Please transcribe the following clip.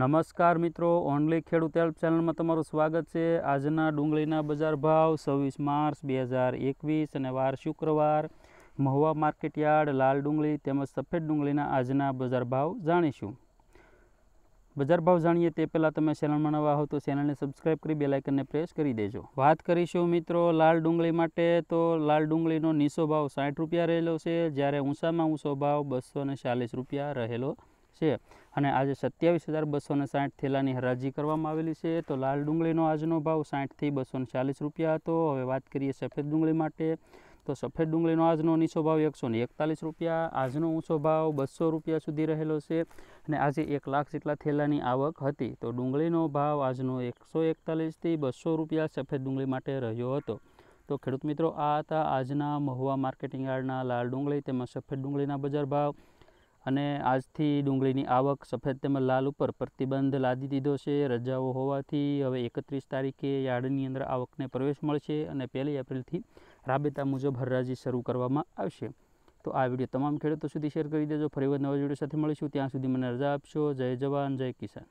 નમસ્કાર મિત્રો ઓનલી ખેડૂત હેલ્પ ચેનલમાં તમારું સ્વાગત છે આજના ડુંગળીના બજાર ભાવ સવીસ માર્ચ બે હજાર એકવીસ અને વાર શુક્રવાર મહુવા માર્કેટયાર્ડ લાલ ડુંગળી તેમજ સફેદ ડુંગળીના આજના બજાર ભાવ જાણીશું બજાર ભાવ જાણીએ તે પહેલાં તમે ચેનલમાં નવા હો તો ચેનલને સબસ્ક્રાઈબ કરી બેલાઇકનને પ્રેસ કરી દેજો વાત કરીશું મિત્રો લાલ ડુંગળી માટે તો લાલ ડુંગળીનો નીચો ભાવ સાઠ રૂપિયા રહેલો છે જ્યારે ઊંચામાં ઊંચો ભાવ બસો ચાલીસ રૂપિયા રહેલો છે છે અને આજે 27260 થેલાની હરાજી કરવામાં આવેલી છે તો લાલ ડુંગળીનો આજનો ભાવ 60 થી 240 રૂપિયા હતો હવે વાત કરીએ સફેદ ડુંગળી માટે તો સફેદ ડુંગળીનો આજનો નીચો ભાવ 141 રૂપિયા આજનો ઉંચો ભાવ 200 રૂપિયા સુધી રહેલો છે અને આજે 1 લાખ જેટલા થેલાની આવક હતી તો ડુંગળીનો ભાવ આજનો 141 થી 200 રૂપિયા સફેદ ડુંગળી માટે રહ્યો હતો તો ખેડૂત મિત્રો આ હતા આજના મોહવા માર્કેટિંગ યાર્ડના લાલ ડુંગળી તેમજ સફેદ ડુંગળીના બજાર ભાવ અને આજથી ડુંગળીની આવક સફેદ તેમ લાલ ઉપર પ્રતિબંધ લાગી દીધો છે રજાઓ હોવાથી હવે 31 તારીખે યાર્ડની અંદર આવકને પ્રવેશ મળશે અને 1 એપ્રિલથી રાબિતા મુજો ભરરાજી શરૂ કરવામાં આવશે તો આ વિડીયો તમામ ખેડૂતો સુધી શેર કરી દેજો ફરી વખત નવા વિડીયો સાથે મળીશું ત્યાં સુધી મને રજા આપશો જય જવાન જય કિસાન